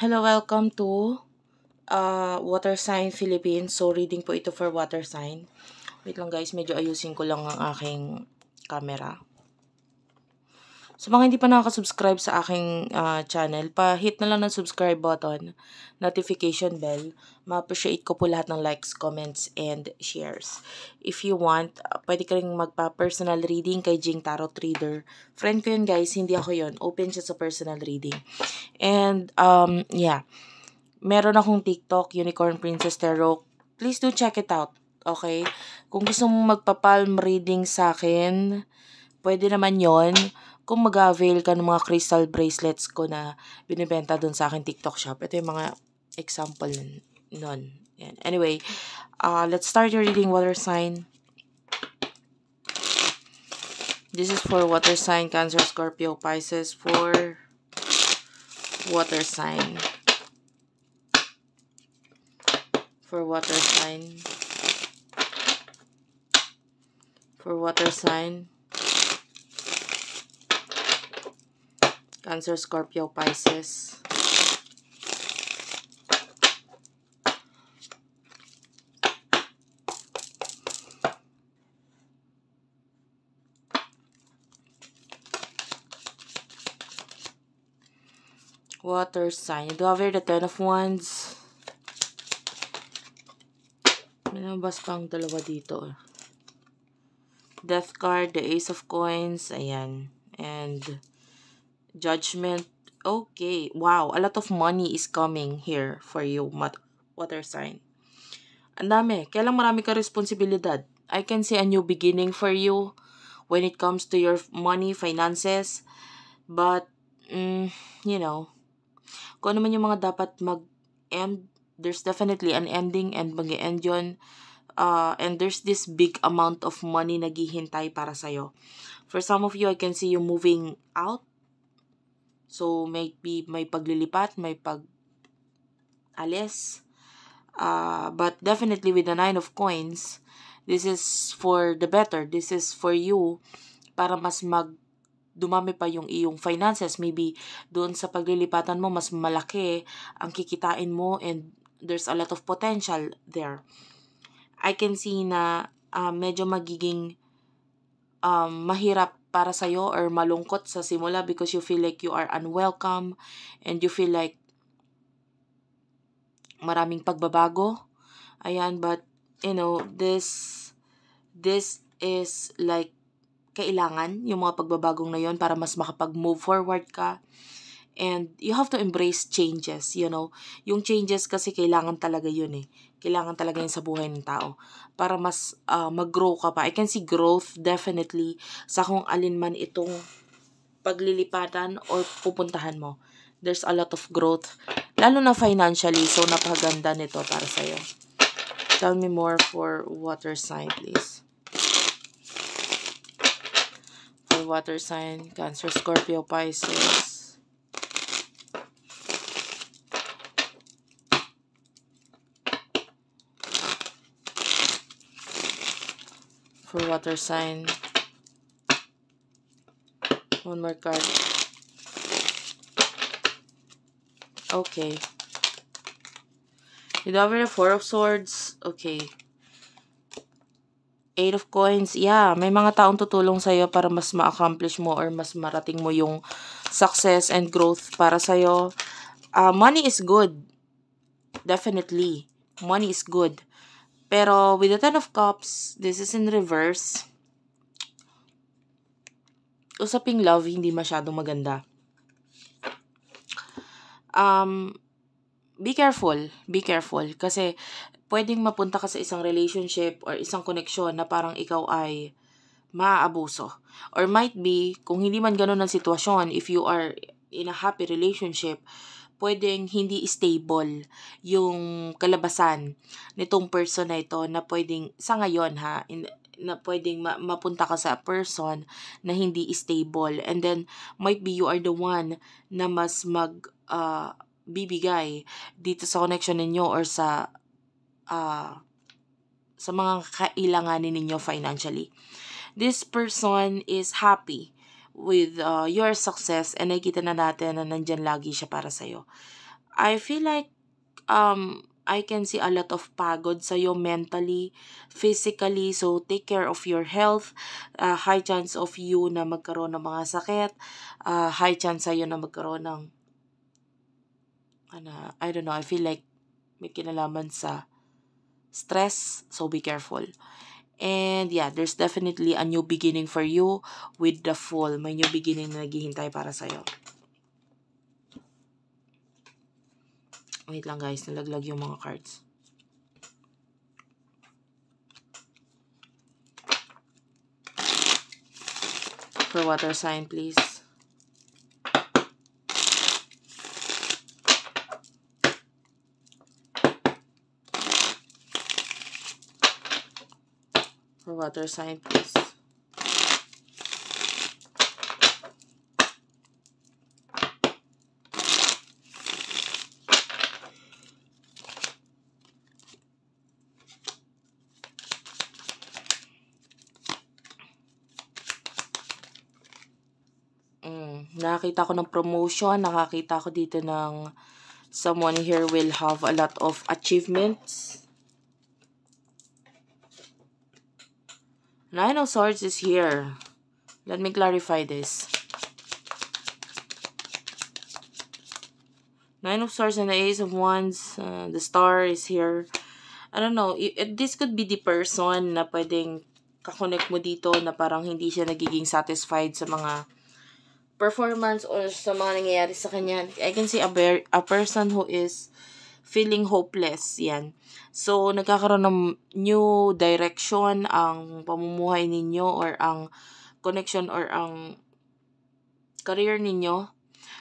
Hello, welcome to uh, Water Sign Philippines. So, reading po ito for Water Sign. Wait lang guys, medyo ayusin ko lang ang aking camera. Sa mga hindi pa nakaka-subscribe sa aking uh, channel, pa-hit na lang ng subscribe button, notification bell. Ma-appreciate ko po lahat ng likes, comments, and shares. If you want, uh, pwede ka rin magpa-personal reading kay Jing Tarot Reader. Friend ko yun guys, hindi ako yun. Open siya sa personal reading. And, um, yeah. Meron akong TikTok, Unicorn Princess Tarot. Please do check it out. Okay? Kung gusto mong magpa-palm reading sa akin, pwede naman yon kung mag-avail ka ng mga crystal bracelets ko na binibenta doon sa akin TikTok shop. Ito yung mga example nun. Yan. Anyway, uh, let's start your reading water sign. This is for water sign, Cancer, Scorpio, Pisces, for water sign. For water sign. For water sign. Cancer, Scorpio, Pisces. Water sign. You do have here the Ten of Wands. Minabas pang dalawa dito. Eh. Death card, the Ace of Coins. Ayan. And Judgment. Okay. Wow. A lot of money is coming here for you, water sign. Ang dami. Kailang marami ka responsibilidad. I can see a new beginning for you when it comes to your money, finances. But, mm, you know, kung ano man yung mga dapat mag-end, there's definitely an ending and mag-end yun. Uh, and there's this big amount of money naghihintay para sa'yo. For some of you, I can see you moving out So, may, may paglilipat, may pag alis. Uh, but definitely with the nine of coins, this is for the better. This is for you para mas mag dumami pa yung iyong finances. Maybe doon sa paglilipatan mo, mas malaki ang kikitain mo and there's a lot of potential there. I can see na uh, medyo magiging um, mahirap para sa iyo or malungkot sa simula because you feel like you are unwelcome and you feel like maraming pagbabago. Ayan, but, you know, this, this is like, kailangan yung mga pagbabagong na yon para mas makapag-move forward ka And you have to embrace changes, you know. Yung changes kasi kailangan talaga yun eh. Kailangan talaga yun sa buhay ng tao. Para mas uh, mag-grow ka pa. I can see growth definitely sa kung alin man itong paglilipatan or pupuntahan mo. There's a lot of growth. Lalo na financially. So, napaganda nito para sa'yo. Tell me more for water sign, please. For water sign, Cancer, Scorpio, Pisces. for water sign. One more card. Okay. You do have the Four of Swords. Okay. Eight of Coins. Yeah, may mga taong tutulong sa'yo para mas ma-accomplish mo or mas marating mo yung success and growth para sa'yo. Uh, money is good. Definitely. Money is good. Pero with the Ten of Cups, this is in reverse. Usaping love, hindi masyadong maganda. Um, be careful. Be careful. Kasi pwedeng mapunta ka sa isang relationship or isang connection na parang ikaw ay maaabuso. Or might be, kung hindi man ganun ang sitwasyon, if you are in a happy relationship, pwedeng hindi stable yung kalabasan nitong person na ito na pwedeng, sa ngayon ha, in, na pwedeng ma- mapunta ka sa person na hindi stable. And then, might be you are the one na mas mag uh, bibigay dito sa connection ninyo or sa uh, sa mga kailanganin ninyo financially. This person is happy with uh, your success and eh, nakita na natin na nandyan lagi siya para sa'yo. I feel like um, I can see a lot of pagod sa'yo mentally, physically. So, take care of your health. Uh, high chance of you na magkaroon ng mga sakit. Uh, high chance sa'yo na magkaroon ng ano, I don't know, I feel like may kinalaman sa stress. So, be careful. And yeah, there's definitely a new beginning for you with the fall. May new beginning na naghihintay para sa'yo. Wait lang guys, nalaglag yung mga cards. For water sign, please. water sign, please. Mm, nakakita ko ng promotion, nakakita ko dito ng someone here will have a lot of achievements. Nine of Swords is here. Let me clarify this. Nine of Swords and the Ace of Wands, uh, the Star is here. I don't know, it, eh, this could be the person na pwedeng kakonect mo dito na parang hindi siya nagiging satisfied sa mga performance or sa mga nangyayari sa kanya. I can see a, bear, a person who is feeling hopeless, yan. So, nagkakaroon ng new direction ang pamumuhay ninyo or ang connection or ang career ninyo.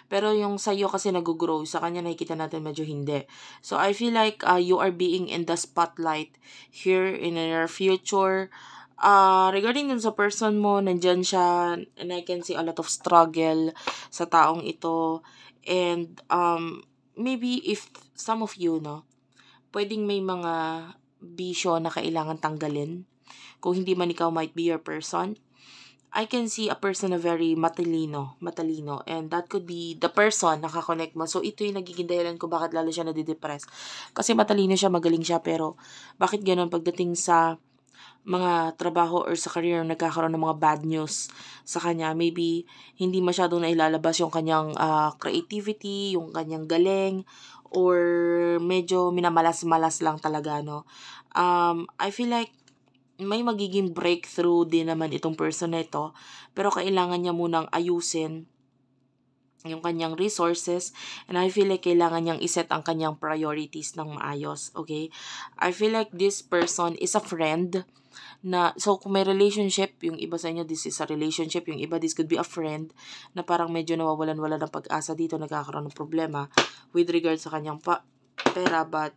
Pero yung sa'yo kasi nag-grow, sa kanya nakikita natin medyo hindi. So, I feel like uh, you are being in the spotlight here in your future. Uh, regarding dun sa person mo, nandyan siya, and I can see a lot of struggle sa taong ito. And, um, maybe if some of you, no, pwedeng may mga bisyo na kailangan tanggalin. Kung hindi man ikaw might be your person, I can see a person na very matalino, matalino, and that could be the person na kakonect mo. So, ito yung nagiging dahilan ko bakit lalo siya nadidepress. Kasi matalino siya, magaling siya, pero bakit ganun pagdating sa mga trabaho or sa career nagkakaroon ng mga bad news sa kanya. Maybe hindi masyadong nailalabas yung kanyang uh, creativity, yung kanyang galing, or medyo minamalas-malas lang talaga, no? Um, I feel like may magiging breakthrough din naman itong person na ito, pero kailangan niya munang ayusin yung kanyang resources and I feel like kailangan niyang iset ang kanyang priorities ng maayos, okay? I feel like this person is a friend na, so kung may relationship, yung iba sa inyo, this is a relationship, yung iba, this could be a friend na parang medyo nawawalan-wala ng pag-asa dito, nagkakaroon ng problema with regard sa kanyang pa pera, but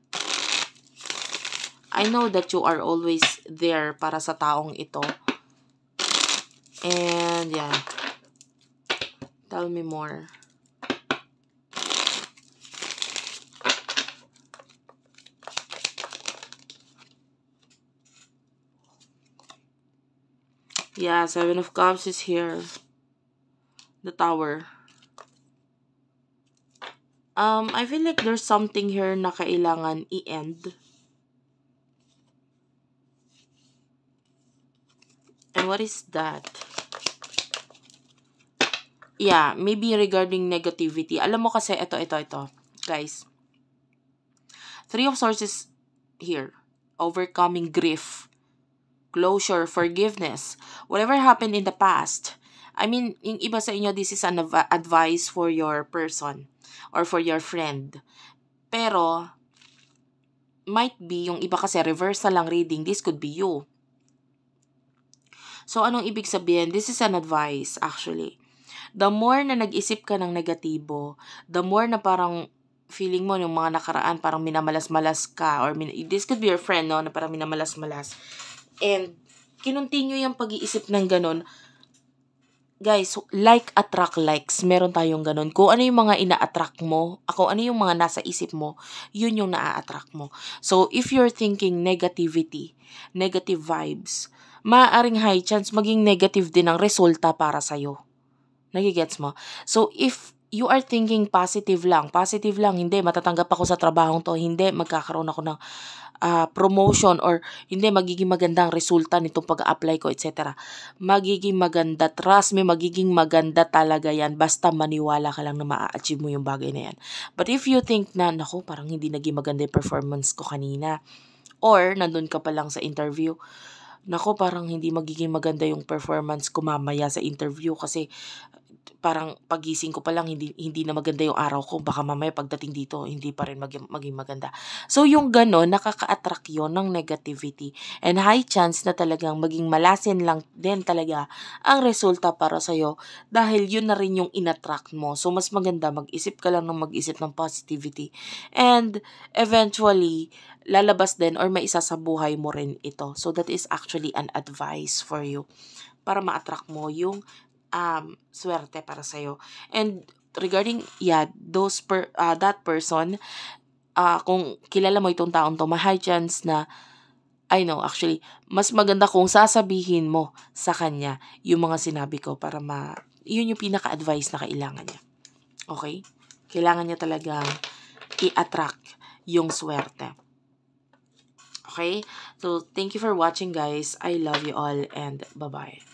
I know that you are always there para sa taong ito. And, yeah. Tell me more. Yeah, Seven of Cups is here. The Tower. Um, I feel like there's something here na kailangan i-end. And what is that? yeah, maybe regarding negativity. Alam mo kasi, ito, ito, ito. Guys, three of sources here. Overcoming grief, closure, forgiveness. Whatever happened in the past. I mean, yung iba sa inyo, this is an adv advice for your person or for your friend. Pero, might be, yung iba kasi reverse lang reading, this could be you. So, anong ibig sabihin? This is an advice, actually the more na nag-isip ka ng negatibo, the more na parang feeling mo yung mga nakaraan parang minamalas-malas ka or min- this could be your friend, no? Na parang minamalas-malas. And kinontinue yung pag-iisip ng ganun, guys, like attract likes. Meron tayong ganun. Kung ano yung mga ina-attract mo, ako ano yung mga nasa isip mo, yun yung naa-attract mo. So, if you're thinking negativity, negative vibes, maaring high chance maging negative din ang resulta para sa'yo. Nagigets mo? So, if you are thinking positive lang, positive lang, hindi, matatanggap ako sa trabaho to, hindi, magkakaroon ako ng uh, promotion or hindi, magiging magandang resulta nitong pag-apply ko, etc. Magiging maganda, trust me, magiging maganda talaga yan, basta maniwala ka lang na ma-achieve mo yung bagay na yan. But if you think na, nako, parang hindi naging maganda yung performance ko kanina, or nandun ka pa lang sa interview, nako parang hindi magiging maganda yung performance ko mamaya sa interview kasi parang pagising ko pa lang hindi hindi na maganda yung araw ko baka mamaya pagdating dito hindi pa rin maging, maging maganda so yung ganon nakaka-attract yon ng negativity and high chance na talagang maging malasin lang din talaga ang resulta para sa iyo dahil yun na rin yung in-attract mo so mas maganda mag-isip ka lang ng mag-isip ng positivity and eventually lalabas din or maisa sa buhay mo rin ito so that is actually an advice for you para ma-attract mo yung um, swerte para sa'yo. And regarding, yeah, those per, uh, that person, uh, kung kilala mo itong taong to, high chance na, I know, actually, mas maganda kung sasabihin mo sa kanya yung mga sinabi ko para ma, yun yung pinaka-advice na kailangan niya. Okay? Kailangan niya talaga i-attract yung swerte. Okay? So, thank you for watching, guys. I love you all and bye-bye.